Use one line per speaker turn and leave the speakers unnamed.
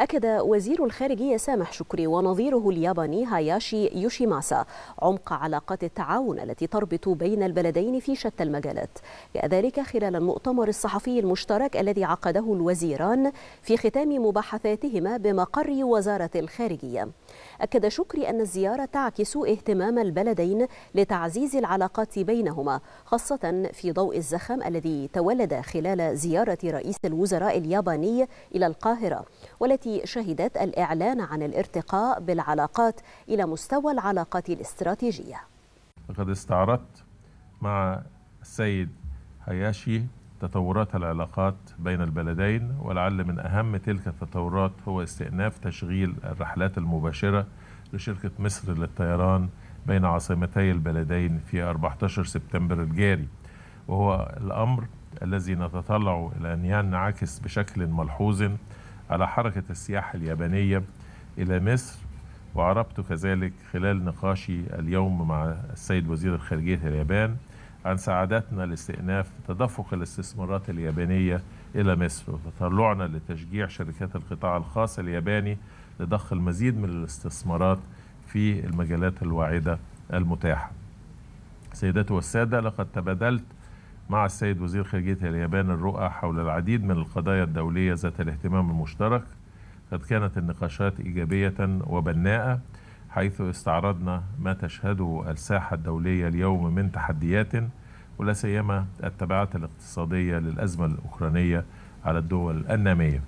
أكد وزير الخارجية سامح شكري ونظيره الياباني هاياشي يوشيماسا عمق علاقات التعاون التي تربط بين البلدين في شتى المجالات كذلك خلال المؤتمر الصحفي المشترك الذي عقده الوزيران في ختام مباحثاتهما بمقر وزارة الخارجية أكد شكري أن الزيارة تعكس اهتمام البلدين لتعزيز العلاقات بينهما خاصة في ضوء الزخم الذي تولد خلال زيارة رئيس الوزراء الياباني إلى القاهرة والتي التي شهدت الإعلان عن الارتقاء بالعلاقات إلى مستوى العلاقات الاستراتيجية
لقد استعرضت مع السيد هياشي تطورات العلاقات بين البلدين ولعل من أهم تلك التطورات هو استئناف تشغيل الرحلات المباشرة لشركة مصر للطيران بين عاصمتي البلدين في 14 سبتمبر الجاري وهو الأمر الذي نتطلع إلى أن ينعكس بشكل ملحوظ على حركة السياحة اليابانية إلى مصر وعربت كذلك خلال نقاشي اليوم مع السيد وزير الخارجية اليابان عن سعادتنا لاستئناف تدفق الاستثمارات اليابانية إلى مصر وتطلعنا لتشجيع شركات القطاع الخاص الياباني لضخ المزيد من الاستثمارات في المجالات الواعدة المتاحة سيداتي والسادة لقد تبادلت مع السيد وزير خارجية اليابان الرؤى حول العديد من القضايا الدولية ذات الاهتمام المشترك قد كانت النقاشات إيجابية وبناءة حيث استعرضنا ما تشهده الساحة الدولية اليوم من تحديات ولا سيما التبعات الاقتصادية للأزمة الأوكرانية على الدول النامية